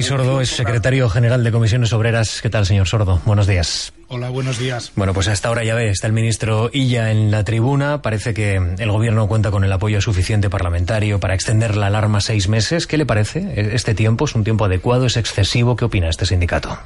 Sordo es secretario general de Comisiones Obreras. ¿Qué tal, señor Sordo? Buenos días. Hola, buenos días. Bueno, pues hasta ahora ya ve, está el ministro Illa en la tribuna. Parece que el gobierno cuenta con el apoyo suficiente parlamentario para extender la alarma seis meses. ¿Qué le parece? ¿Este tiempo es un tiempo adecuado? ¿Es excesivo? ¿Qué opina este sindicato?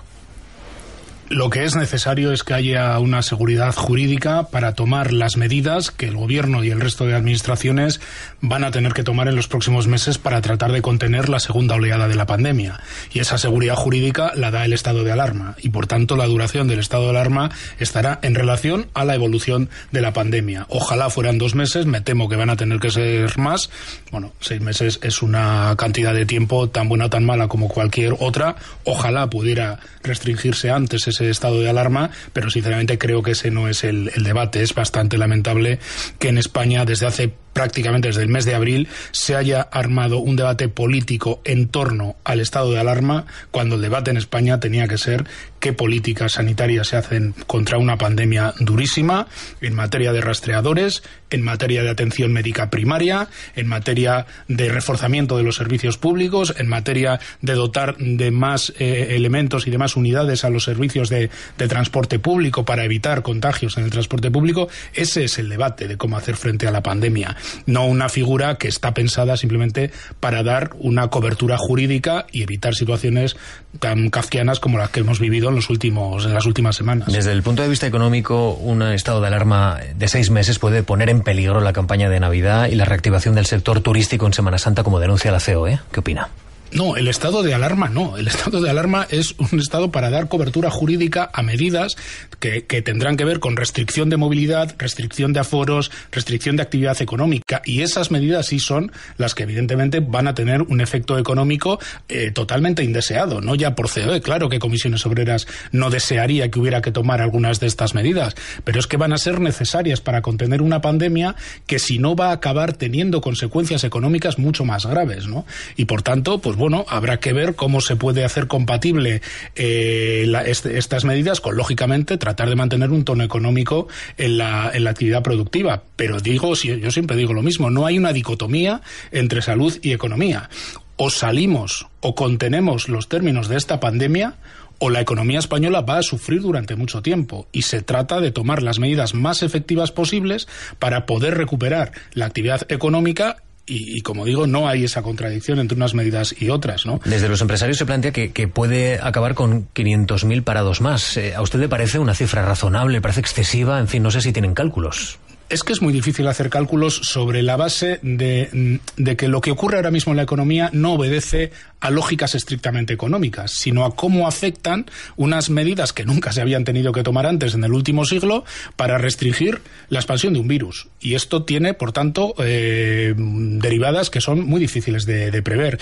Lo que es necesario es que haya una seguridad jurídica para tomar las medidas que el Gobierno y el resto de administraciones van a tener que tomar en los próximos meses para tratar de contener la segunda oleada de la pandemia. Y esa seguridad jurídica la da el estado de alarma. Y por tanto, la duración del estado de alarma estará en relación a la evolución de la pandemia. Ojalá fueran dos meses, me temo que van a tener que ser más. Bueno, seis meses es una cantidad de tiempo tan buena o tan mala como cualquier otra. Ojalá pudiera restringirse antes ese estado de alarma, pero sinceramente creo que ese no es el, el debate. Es bastante lamentable que en España desde hace prácticamente desde el mes de abril se haya armado un debate político en torno al estado de alarma cuando el debate en España tenía que ser qué políticas sanitarias se hacen contra una pandemia durísima en materia de rastreadores, en materia de atención médica primaria, en materia de reforzamiento de los servicios públicos, en materia de dotar de más eh, elementos y de más unidades a los servicios de transporte público para evitar contagios en el transporte público. Ese es el debate de cómo hacer frente a la pandemia no una figura que está pensada simplemente para dar una cobertura jurídica y evitar situaciones tan kafkianas como las que hemos vivido en, los últimos, en las últimas semanas. Desde el punto de vista económico, un estado de alarma de seis meses puede poner en peligro la campaña de Navidad y la reactivación del sector turístico en Semana Santa, como denuncia la COE. ¿Qué opina? No, el estado de alarma no. El estado de alarma es un estado para dar cobertura jurídica a medidas que, tendrán que ver con restricción de movilidad, restricción de aforos, restricción de actividad económica. Y esas medidas sí son las que evidentemente van a tener un efecto económico eh, totalmente indeseado, no ya por COE. Claro que Comisiones Obreras no desearía que hubiera que tomar algunas de estas medidas, pero es que van a ser necesarias para contener una pandemia que si no va a acabar teniendo consecuencias económicas mucho más graves, ¿no? Y por tanto, pues bueno, bueno, habrá que ver cómo se puede hacer compatible eh, este, estas medidas con, lógicamente, tratar de mantener un tono económico en la, en la actividad productiva. Pero digo, yo siempre digo lo mismo, no hay una dicotomía entre salud y economía. O salimos o contenemos los términos de esta pandemia o la economía española va a sufrir durante mucho tiempo y se trata de tomar las medidas más efectivas posibles para poder recuperar la actividad económica y, como digo, no hay esa contradicción entre unas medidas y otras, ¿no? Desde los empresarios se plantea que, que puede acabar con 500.000 parados más. Eh, ¿A usted le parece una cifra razonable? parece excesiva? En fin, no sé si tienen cálculos es que es muy difícil hacer cálculos sobre la base de, que lo que ocurre ahora mismo en la economía no obedece a lógicas estrictamente económicas, sino a cómo afectan unas medidas que nunca se habían tenido que tomar antes en el último siglo para restringir la expansión de un virus. Y esto tiene, por tanto, eh, derivadas que son muy difíciles de, prever.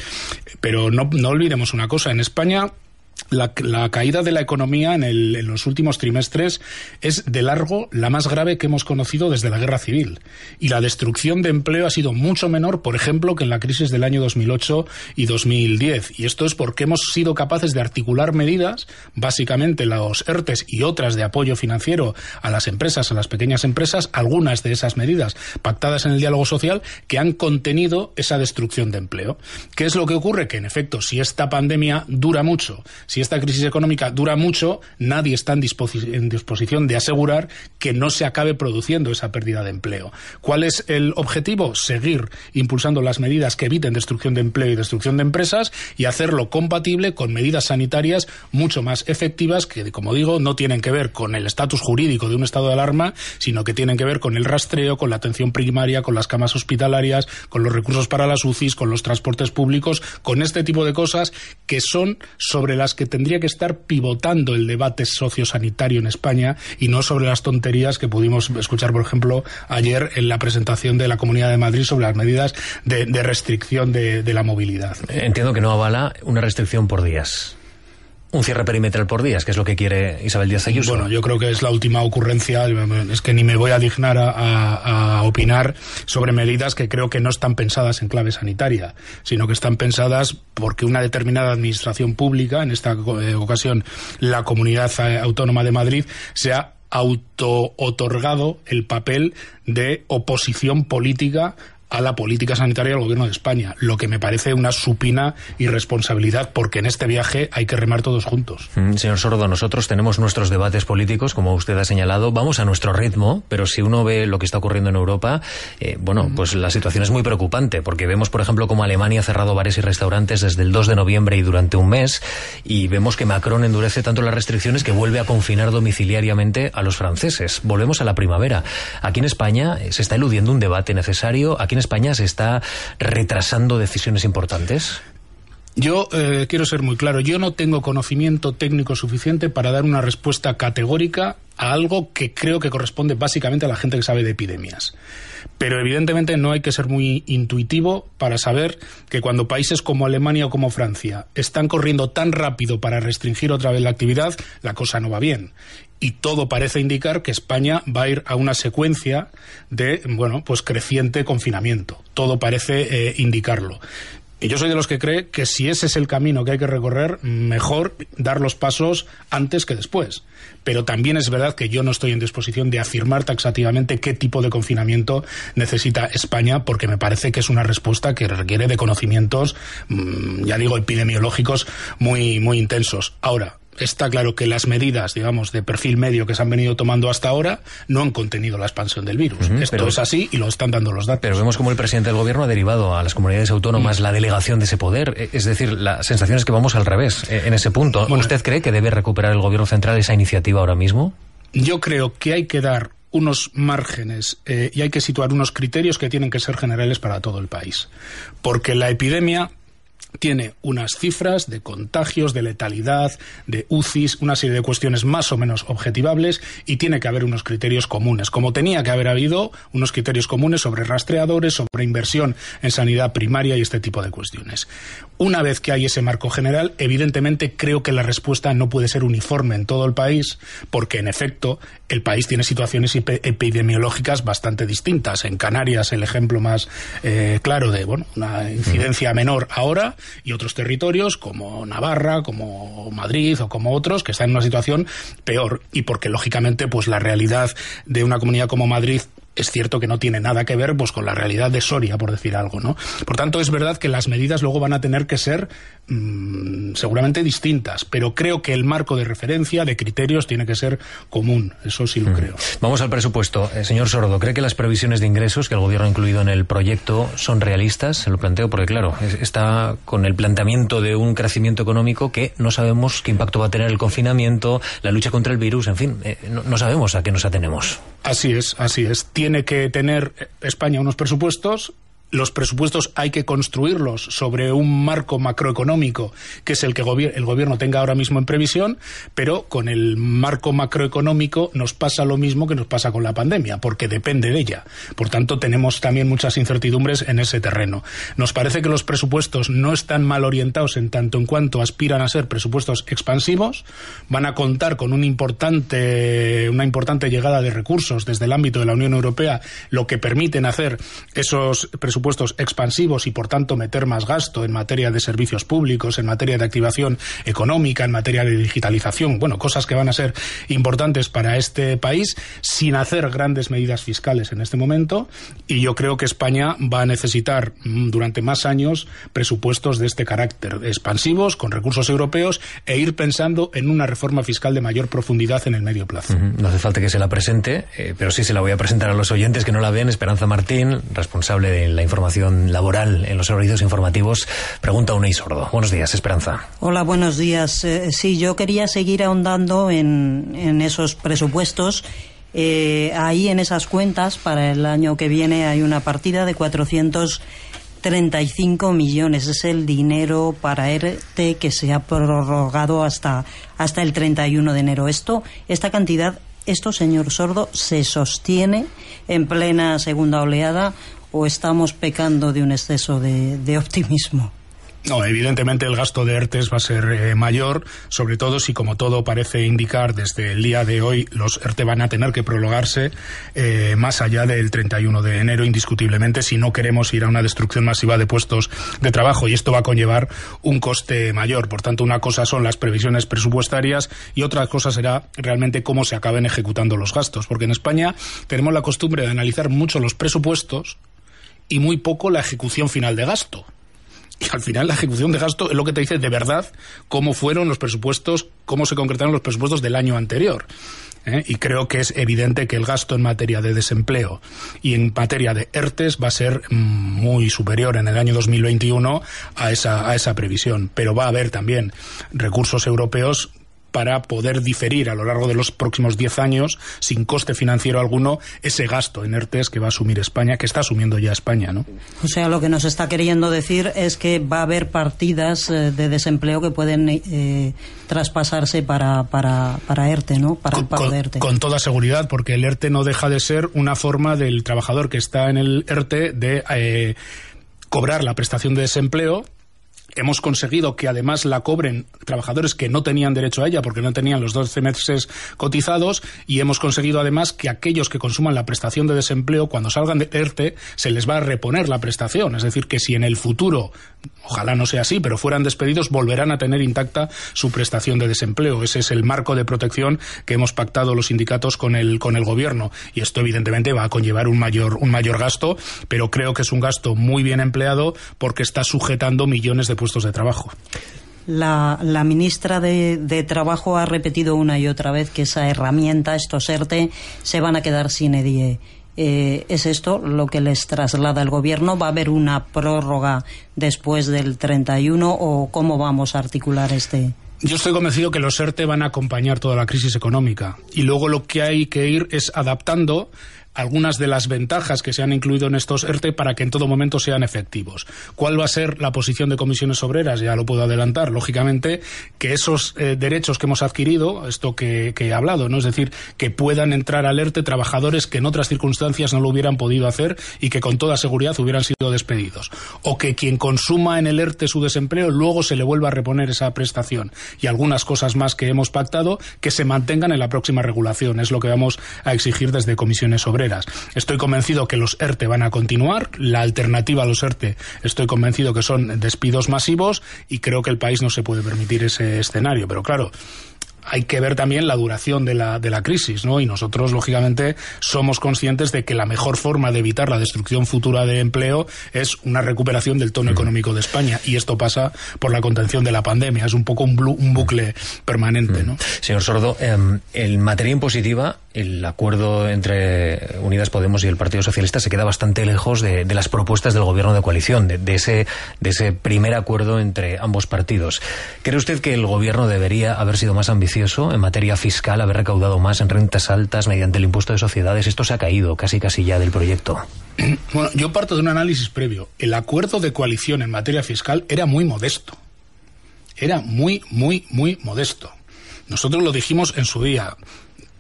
Pero no olvidemos una cosa, en España la, caída de la economía en, los últimos trimestres es de largo la más grave que hemos conocido desde la guerra civil. Y la destrucción de empleo ha sido mucho menor, por ejemplo, que en la crisis del año 2008 y 2010. Y esto es porque hemos sido capaces de articular medidas, básicamente las ERTES y otras de apoyo financiero a las empresas, a las pequeñas empresas, algunas de esas medidas pactadas en el diálogo social que han contenido esa destrucción de empleo. ¿Qué es lo que ocurre? Que, en efecto, si esta pandemia dura mucho, si esta crisis económica dura mucho, nadie está en, disposición de asegurar que no se acabe produciendo esa pérdida de empleo. ¿Cuál es el objetivo? Seguir impulsando las medidas que eviten destrucción de empleo y destrucción de empresas y hacerlo compatible con medidas sanitarias mucho más efectivas que, como digo, no tienen que ver con el estatus jurídico de un estado de alarma, sino que tienen que ver con el rastreo, con la atención primaria, con las camas hospitalarias, con los recursos para las UCIs, con los transportes públicos, con este tipo de cosas que son sobre las que tendría que estar pivotando el debate sociosanitario en España y no sobre las tonterías que pudimos escuchar, por ejemplo, ayer en la presentación de la Comunidad de Madrid sobre las medidas de, restricción de, de la movilidad. Entiendo que no avala una restricción por días un cierre perimetral por días, que es lo que quiere Isabel Díaz Ayuso. Bueno, yo creo que es la última ocurrencia, es que ni me voy a dignar a, opinar sobre medidas que creo que no están pensadas en clave sanitaria, sino que están pensadas porque una determinada administración pública, en esta eh, ocasión la Comunidad Autónoma de Madrid, se ha auto-otorgado el papel de oposición política a la política sanitaria del gobierno de España, lo que me parece una supina irresponsabilidad, porque en este viaje hay que remar todos juntos. Mm, señor Sordo, nosotros tenemos nuestros debates políticos, como usted ha señalado, vamos a nuestro ritmo, pero si uno ve lo que está ocurriendo en Europa, eh, bueno, pues la situación es muy preocupante, porque vemos, por ejemplo, como Alemania ha cerrado bares y restaurantes desde el 2 de noviembre y durante un mes, y vemos que Macron endurece tanto las restricciones que vuelve a confinar domiciliariamente a los franceses. Volvemos a la primavera. Aquí en España eh, se está eludiendo un debate necesario. Aquí España se está retrasando decisiones importantes? Yo eh, quiero ser muy claro, yo no tengo conocimiento técnico suficiente para dar una respuesta categórica a algo que creo que corresponde básicamente a la gente que sabe de epidemias. Pero evidentemente no hay que ser muy intuitivo para saber que cuando países como Alemania o como Francia están corriendo tan rápido para restringir otra vez la actividad, la cosa no va bien. Y todo parece indicar que España va a ir a una secuencia de, bueno, pues creciente confinamiento. Todo parece eh, indicarlo. Y yo soy de los que cree que si ese es el camino que hay que recorrer, mejor dar los pasos antes que después. Pero también es verdad que yo no estoy en disposición de afirmar taxativamente qué tipo de confinamiento necesita España, porque me parece que es una respuesta que requiere de conocimientos, mm, ya digo, epidemiológicos muy, muy intensos. Ahora, está claro que las medidas, digamos, de perfil medio que se han venido tomando hasta ahora no han contenido la expansión del virus. Esto es así y lo están dando los datos. Pero vemos como el presidente del gobierno ha derivado a las comunidades autónomas mm. la delegación de ese poder. E, es decir, la sensación es que vamos al revés e, en ese punto. ¿Usted cree que debe recuperar el gobierno central esa iniciativa ahora mismo? Yo creo que hay que dar unos márgenes eh, y hay que situar unos criterios que tienen que ser generales para todo el país. Porque la epidemia tiene unas cifras de contagios, de letalidad, de UCIs, una serie de cuestiones más o menos objetivables y tiene que haber unos criterios comunes, como tenía que haber habido unos criterios comunes sobre rastreadores, sobre inversión en sanidad primaria y este tipo de cuestiones. Una vez que hay ese marco general, evidentemente creo que la respuesta no puede ser uniforme en todo el país, porque en efecto el país tiene situaciones epidemiológicas bastante distintas. En Canarias el ejemplo más eh, claro de bueno, una incidencia menor ahora y otros territorios como Navarra, como Madrid o como otros que están en una situación peor y porque lógicamente pues la realidad de una comunidad como Madrid es cierto que no tiene nada que ver pues, con la realidad de Soria, por decir algo. ¿no? Por tanto, es verdad que las medidas luego van a tener que ser mm, seguramente distintas, pero creo que el marco de referencia, de criterios, tiene que ser común. Eso sí lo mm. creo. Vamos al presupuesto. Eh, señor Sordo, ¿cree que las previsiones de ingresos que el Gobierno ha incluido en el proyecto son realistas? Se lo planteo porque, claro, está con el planteamiento de un crecimiento económico que no sabemos qué impacto va a tener el confinamiento, la lucha contra el virus, en fin, eh, no sabemos a qué nos atenemos. Así es, así es. Tiene que tener España unos presupuestos los presupuestos hay que construirlos sobre un marco macroeconómico que es el que el gobierno tenga ahora mismo en previsión, pero con el marco macroeconómico nos pasa lo mismo que nos pasa con la pandemia, porque depende de ella. Por tanto, tenemos también muchas incertidumbres en ese terreno. Nos parece que los presupuestos no están mal orientados en tanto en cuanto aspiran a ser presupuestos expansivos, van a contar con una importante llegada de recursos desde el ámbito de la Unión Europea, lo que permiten hacer esos presupuestos presupuestos expansivos y, por tanto, meter más gasto en materia de servicios públicos, en materia de activación económica, en materia de digitalización, bueno, cosas que van a ser importantes para este país, sin hacer grandes medidas fiscales en este momento. Y yo creo que España va a necesitar mm, durante más años presupuestos de este carácter, expansivos, con recursos europeos, e ir pensando en una reforma fiscal de mayor profundidad en el medio plazo. No hace falta que se la presente, eh, pero sí se la voy a presentar a los oyentes que no la ven. Esperanza Martín, responsable de la información información laboral en los informativos. Pregunta Sordo. Buenos días, Esperanza. Hola, buenos días. Eh, sí, yo quería seguir ahondando en, en esos presupuestos. Eh, ahí en esas cuentas para el año que viene hay una partida de 435 millones. Es el dinero para ERTE que se ha prorrogado hasta, hasta el 31 de enero. Esto, esta cantidad esto, señor Sordo, se sostiene en plena segunda oleada o estamos pecando de un exceso de, optimismo? No, evidentemente el gasto de ERTES va a ser eh, mayor, sobre todo si, como todo parece indicar desde el día de hoy, los ERTE van a tener que prolongarse eh, más allá del 31 de enero, indiscutiblemente, si no queremos ir a una destrucción masiva de puestos de trabajo. Y esto va a conllevar un coste mayor. Por tanto, una cosa son las previsiones presupuestarias y otra cosa será realmente cómo se acaben ejecutando los gastos. Porque en España tenemos la costumbre de analizar mucho los presupuestos y muy poco la ejecución final de gasto. Y al final la ejecución de gasto es lo que te dice de verdad cómo fueron los presupuestos, cómo se concretaron los presupuestos del año anterior. ¿eh? y creo que es evidente que el gasto en materia de desempleo y en materia de ERTES va a ser mm, muy superior en el año 2021 a esa, a esa previsión. Pero va a haber también recursos europeos para poder diferir a lo largo de los próximos 10 años, sin coste financiero alguno, ese gasto en ERTES que va a asumir España, que está asumiendo ya España. ¿no? O sea, lo que nos está queriendo decir es que va a haber partidas eh, de desempleo que pueden eh, traspasarse para, para, ERTE, ¿no? Para con, el ERTE. Con toda seguridad, porque el ERTE no deja de ser una forma del trabajador que está en el ERTE de. Eh, cobrar la prestación de desempleo Hemos conseguido que además la cobren trabajadores que no tenían derecho a ella porque no tenían los 12 meses cotizados y hemos conseguido además que aquellos que consuman la prestación de desempleo cuando salgan de ERTE se les va a reponer la prestación. Es decir, que si en el futuro, ojalá no sea así, pero fueran despedidos, volverán a tener intacta su prestación de desempleo. Ese es el marco de protección que hemos pactado los sindicatos con el, con el gobierno. Y esto evidentemente va a conllevar un mayor, un mayor gasto, pero creo que es un gasto muy bien empleado porque está sujetando millones de puestos de trabajo. La, ministra de, Trabajo ha repetido una y otra vez que esa herramienta, estos ERTE, se van a quedar sin EDIE. Eh, ¿Es esto lo que les traslada el Gobierno? ¿Va a haber una prórroga después del 31 o cómo vamos a articular este? Yo estoy convencido que los ERTE van a acompañar toda la crisis económica y luego lo que hay que ir es adaptando algunas de las ventajas que se han incluido en estos ERTE para que en todo momento sean efectivos. ¿Cuál va a ser la posición de comisiones obreras? Ya lo puedo adelantar. Lógicamente, que esos eh, derechos que hemos adquirido, esto que, he hablado, ¿no? Es decir, que puedan entrar al ERTE trabajadores que en otras circunstancias no lo hubieran podido hacer y que con toda seguridad hubieran sido despedidos. O que quien consuma en el ERTE su desempleo luego se le vuelva a reponer esa prestación. Y algunas cosas más que hemos pactado que se mantengan en la próxima regulación. Es lo que vamos a exigir desde comisiones obreras. Estoy convencido que los ERTE van a continuar. La alternativa a los ERTE estoy convencido que son despidos masivos y creo que el país no se puede permitir ese escenario. Pero claro, hay que ver también la duración de la, crisis, ¿no? Y nosotros, lógicamente, somos conscientes de que la mejor forma de evitar la destrucción futura de empleo es una recuperación del tono económico de España. Y esto pasa por la contención de la pandemia. Es un poco un, bucle permanente, mm. ¿no? Señor Sordo, em, en materia impositiva, el acuerdo entre Unidas Podemos y el Partido Socialista se queda bastante lejos de, las propuestas del gobierno de coalición, de, ese, de ese primer acuerdo entre ambos partidos. ¿Cree usted que el gobierno debería haber sido más ambicioso en materia fiscal haber recaudado más en rentas altas mediante el impuesto de sociedades. Esto se ha caído casi casi ya del proyecto. Bueno, yo parto de un análisis previo. El acuerdo de coalición en materia fiscal era muy modesto. Era muy, muy, muy modesto. Nosotros lo dijimos en su día.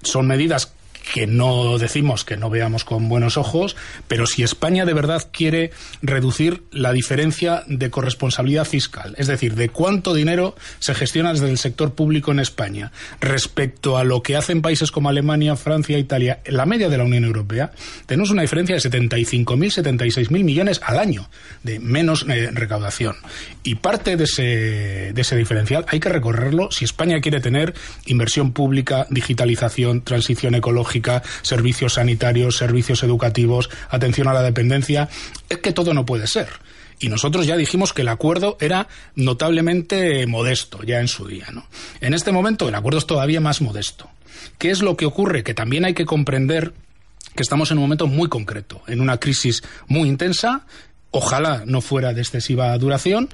Son medidas que no decimos que no veamos con buenos ojos, pero si España de verdad quiere reducir la diferencia de corresponsabilidad fiscal, es decir, de cuánto dinero se gestiona desde el sector público en España respecto a lo que hacen países como Alemania, Francia, Italia, la media de la Unión Europea, tenemos una diferencia de 75.000, 76.000 millones al año de menos eh, recaudación. Y parte de ese, de ese diferencial hay que recorrerlo si España quiere tener inversión pública, digitalización, transición ecológica, servicios sanitarios, servicios educativos, atención a la dependencia. Es que todo no puede ser y nosotros ya dijimos que el acuerdo era notablemente modesto ya en su día. ¿no? En este momento el acuerdo es todavía más modesto. ¿Qué es lo que ocurre? Que también hay que comprender que estamos en un momento muy concreto, en una crisis muy intensa, ojalá no fuera de excesiva duración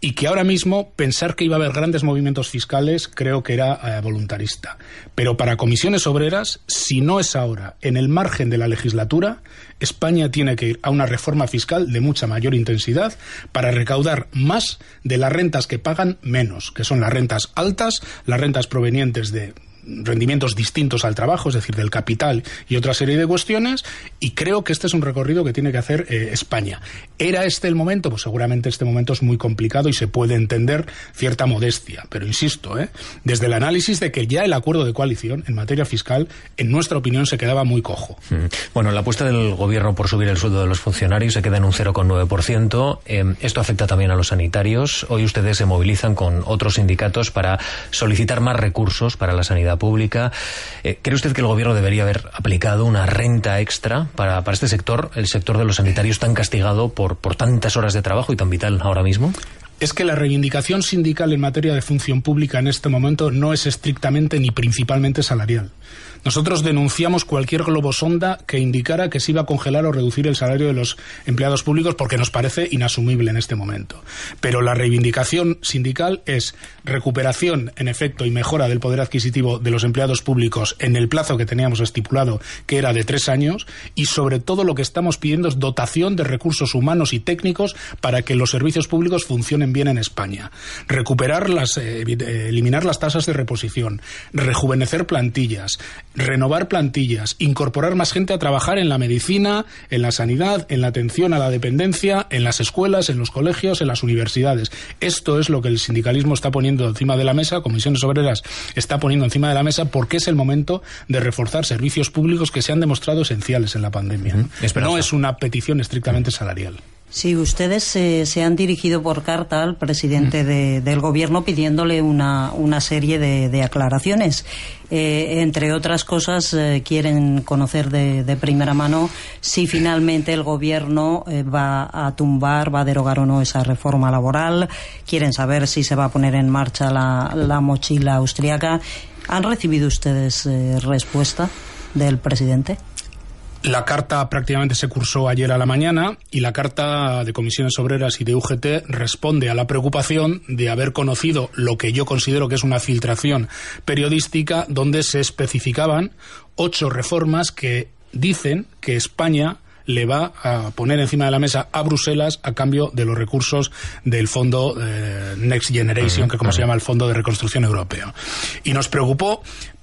y que ahora mismo pensar que iba a haber grandes movimientos fiscales creo que era eh, voluntarista. Pero para comisiones obreras, si no es ahora, en el margen de la legislatura, España tiene que ir a una reforma fiscal de mucha mayor intensidad para recaudar más de las rentas que pagan menos, que son las rentas altas, las rentas provenientes de rendimientos distintos al trabajo, es decir, del capital y otra serie de cuestiones, y creo que este es un recorrido que tiene que hacer eh, España. ¿Era este el momento? Pues seguramente este momento es muy complicado y se puede entender cierta modestia, pero insisto, ¿eh? desde el análisis de que ya el acuerdo de coalición en materia fiscal, en nuestra opinión, se quedaba muy cojo. Mm. Bueno, la apuesta del gobierno por subir el sueldo de los funcionarios se queda en un 0,9%. Eh, esto afecta también a los sanitarios. Hoy ustedes se movilizan con otros sindicatos para solicitar más recursos para la sanidad pública. Eh, ¿Cree usted que el gobierno debería haber aplicado una renta extra para, este sector, el sector de los sanitarios tan castigado por tantas horas de trabajo y tan vital ahora mismo? es que la reivindicación sindical en materia de función pública en este momento no es estrictamente ni principalmente salarial. Nosotros denunciamos cualquier globosonda que indicara que se iba a congelar o reducir el salario de los empleados públicos porque nos parece inasumible en este momento. Pero la reivindicación sindical es recuperación, en efecto, y mejora del poder adquisitivo de los empleados públicos en el plazo que teníamos estipulado, que era de tres años, y sobre todo lo que estamos pidiendo es dotación de recursos humanos y técnicos para que los servicios públicos funcionen también en España, recuperar las, eh, eh, eliminar las tasas de reposición, rejuvenecer plantillas, renovar plantillas, incorporar más gente a trabajar en la medicina, en la sanidad, en la atención a la dependencia, en las escuelas, en los colegios, en las universidades. Esto es lo que el sindicalismo está poniendo encima de la mesa, comisiones obreras está poniendo encima de la mesa porque es el momento de reforzar servicios públicos que se han demostrado esenciales en la pandemia. No es una petición estrictamente salarial. Sí, ustedes se, han dirigido por carta al presidente mm. de, del gobierno pidiéndole una, una serie de, de aclaraciones. Eh, entre otras cosas, eh, quieren conocer de, de, primera mano si finalmente el Gobierno eh, va a tumbar, va a derogar o no esa reforma laboral. Quieren saber si se va a poner en marcha la, la mochila austriaca. ¿Han recibido ustedes respuesta del presidente? La carta prácticamente se cursó ayer a la mañana y la carta de comisiones obreras y de UGT responde a la preocupación de haber conocido lo que yo considero que es una filtración periodística donde se especificaban ocho reformas que dicen que España le va a poner encima de la mesa a Bruselas a cambio de los recursos del fondo eh, Next Generation, que como se llama el Fondo de Reconstrucción Europeo. Y nos preocupó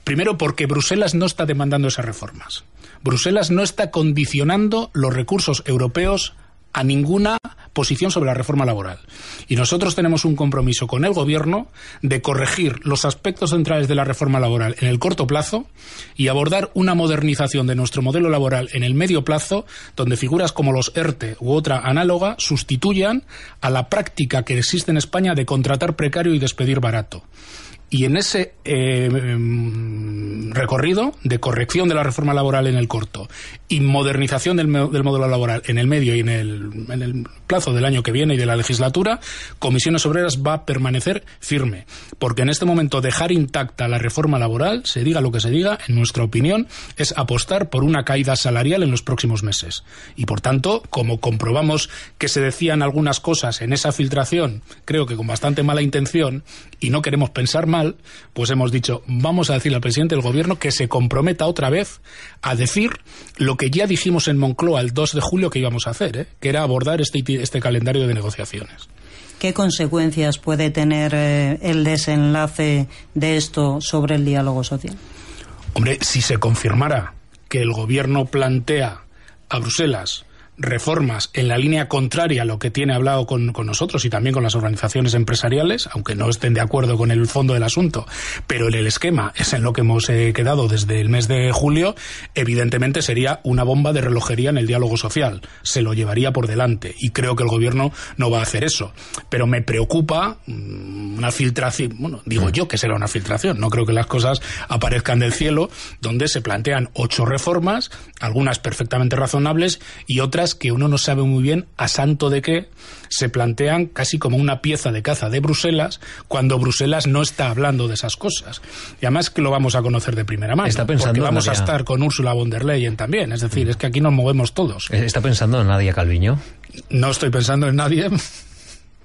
Primero, porque Bruselas no está demandando esas reformas. Bruselas no está condicionando los recursos europeos a ninguna posición sobre la reforma laboral. Y nosotros tenemos un compromiso con el Gobierno de corregir los aspectos centrales de la reforma laboral en el corto plazo y abordar una modernización de nuestro modelo laboral en el medio plazo, donde figuras como los ERTE u otra análoga sustituyan a la práctica que existe en España de contratar precario y despedir barato. Y en ese eh, mm, recorrido de corrección de la reforma laboral en el corto y modernización del, modelo laboral en el medio y en el, en el, plazo del año que viene y de la legislatura, Comisiones Obreras va a permanecer firme. Porque en este momento dejar intacta la reforma laboral, se diga lo que se diga, en nuestra opinión, es apostar por una caída salarial en los próximos meses. Y por tanto, como comprobamos que se decían algunas cosas en esa filtración, creo que con bastante mala intención, y no queremos pensar más, pues hemos dicho, vamos a decirle al presidente del gobierno que se comprometa otra vez a decir lo que ya dijimos en Moncloa el 2 de julio que íbamos a hacer, ¿eh? que era abordar este, este calendario de negociaciones. ¿Qué consecuencias puede tener eh, el desenlace de esto sobre el diálogo social? Hombre, si se confirmara que el gobierno plantea a Bruselas reformas en la línea contraria a lo que tiene hablado con, nosotros y también con las organizaciones empresariales, aunque no estén de acuerdo con el fondo del asunto, pero en el esquema es en lo que hemos eh, quedado desde el mes de julio, evidentemente sería una bomba de relojería en el diálogo social. Se lo llevaría por delante y creo que el gobierno no va a hacer eso. Pero me preocupa mm, una filtración, bueno, digo mm. yo que será una filtración, no creo que las cosas aparezcan del cielo, donde se plantean ocho reformas, algunas perfectamente razonables y otras que uno no sabe muy bien a santo de qué se plantean casi como una pieza de caza de Bruselas cuando Bruselas no está hablando de esas cosas. Y además que lo vamos a conocer de primera mano. Está porque vamos a estar con Ursula von der Leyen también. Es decir, mm. es que aquí nos movemos todos. Eh, ¿Está pensando en nadie, Calviño? No estoy pensando en nadie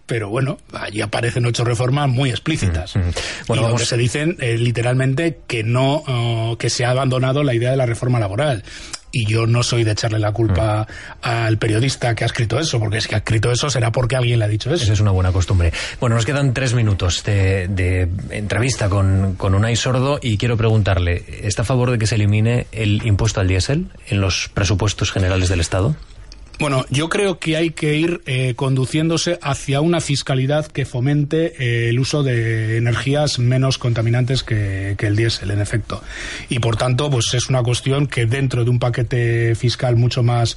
pero bueno, allí aparecen ocho reformas muy explícitas. Mm, mm. Bueno, se dicen eh, literalmente que no, oh, que se ha abandonado la idea de la reforma laboral y yo no soy de echarle la culpa mm. al periodista que ha escrito eso, porque si ha escrito eso será porque alguien le ha dicho eso. Esa es una buena costumbre. Bueno, nos quedan tres minutos de, entrevista con, con Unai Sordo y quiero preguntarle, ¿está a favor de que se elimine el impuesto al diésel en los presupuestos generales del Estado? Bueno, yo creo que hay que ir eh, conduciéndose hacia una fiscalidad que fomente eh, el uso de energías menos contaminantes que, que el diésel, en efecto. Y por tanto, pues es una cuestión que dentro de un paquete fiscal mucho más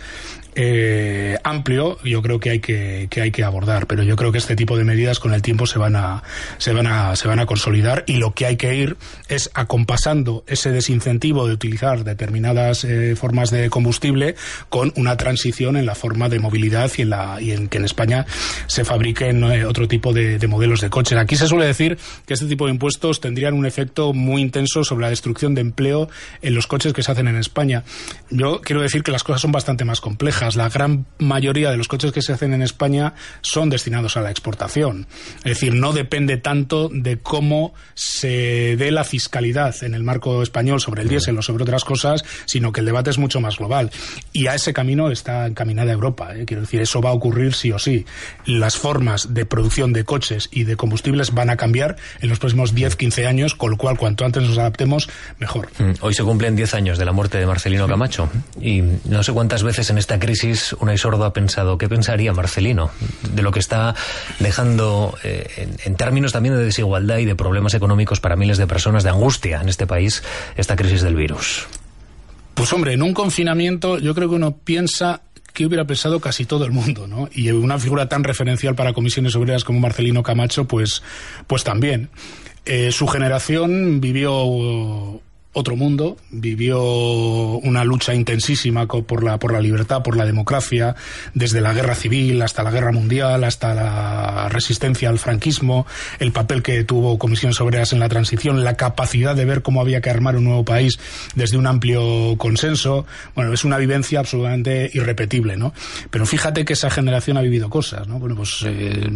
eh, amplio, yo creo que hay que, hay que abordar. Pero yo creo que este tipo de medidas con el tiempo se van a, se van a, se van a consolidar y lo que hay que ir es acompasando ese desincentivo de utilizar determinadas eh, formas de combustible con una transición en la forma de movilidad y en, la, y en que en España se fabriquen eh, otro tipo de modelos de coches. Aquí se suele decir que este tipo de impuestos tendrían un efecto muy intenso sobre la destrucción de empleo en los coches que se hacen en España. Yo quiero decir que las cosas son bastante más complejas la gran mayoría de los coches que se hacen en España son destinados a la exportación. Es decir, no depende tanto de cómo se dé la fiscalidad en el marco español sobre el diésel o sobre otras cosas, sino que el debate es mucho más global. Y a ese camino está encaminada Europa. ¿eh? Quiero decir, eso va a ocurrir sí o sí. Las formas de producción de coches y de combustibles van a cambiar en los próximos 10-15 años, con lo cual cuanto antes nos adaptemos, mejor. Mm, hoy se cumplen 10 años de la muerte de Marcelino Camacho y no sé cuántas veces en esta crisis una y Sordo ha pensado, ¿qué pensaría Marcelino de lo que está dejando eh, en, términos también de desigualdad y de problemas económicos para miles de personas, de angustia en este país, esta crisis del virus? Pues hombre, en un confinamiento yo creo que uno piensa que hubiera pensado casi todo el mundo, ¿no? Y una figura tan referencial para comisiones obreras como Marcelino Camacho, pues, pues también. Eh, su generación vivió otro mundo, vivió una lucha intensísima por la, por la libertad, por la democracia, desde la guerra civil hasta la guerra mundial, hasta la resistencia al franquismo, el papel que tuvo Comisiones Obreras en la transición, la capacidad de ver cómo había que armar un nuevo país desde un amplio consenso. Bueno, es una vivencia absolutamente irrepetible, ¿no? Pero fíjate que esa generación ha vivido cosas, ¿no? Bueno, pues eh,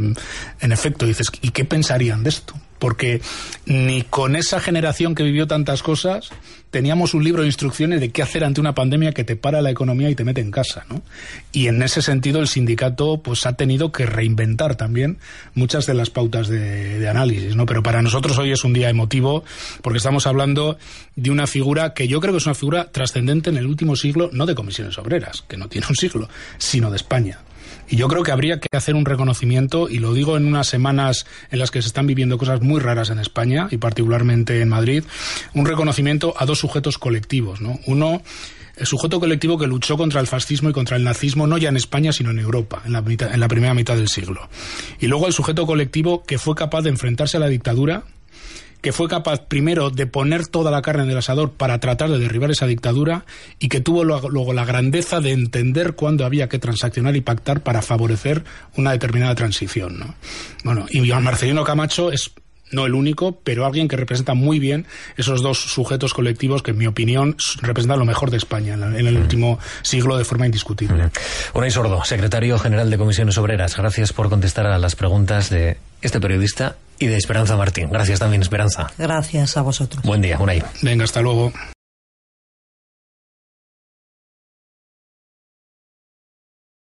en efecto dices, ¿y qué pensarían de esto? porque ni con esa generación que vivió tantas cosas teníamos un libro de instrucciones de qué hacer ante una pandemia que te para la economía y te mete en casa, ¿no? Y en ese sentido el sindicato pues ha tenido que reinventar también muchas de las pautas de, análisis, ¿no? Pero para nosotros hoy es un día emotivo porque estamos hablando de una figura que yo creo que es una figura trascendente en el último siglo, no de comisiones obreras, que no tiene un siglo, sino de España. Y yo creo que habría que hacer un reconocimiento, y lo digo en unas semanas en las que se están viviendo cosas muy raras en España, y particularmente en Madrid, un reconocimiento a dos sujetos colectivos. ¿no? Uno, el sujeto colectivo que luchó contra el fascismo y contra el nazismo, no ya en España, sino en Europa, en la, en la primera mitad del siglo. Y luego el sujeto colectivo que fue capaz de enfrentarse a la dictadura que fue capaz primero de poner toda la carne en el asador para tratar de derribar esa dictadura y que tuvo luego la grandeza de entender cuándo había que transaccionar y pactar para favorecer una determinada transición. ¿no? Bueno, y Marcelino Camacho es no el único, pero alguien que representa muy bien esos dos sujetos colectivos que, en mi opinión, representan lo mejor de España en, el mm. último siglo de forma indiscutible. Mm. Sordo, secretario general de Comisiones Obreras, gracias por contestar a las preguntas de este periodista y de Esperanza Martín. Gracias también, Esperanza. Gracias a vosotros. Buen día, ahí. Venga, hasta luego.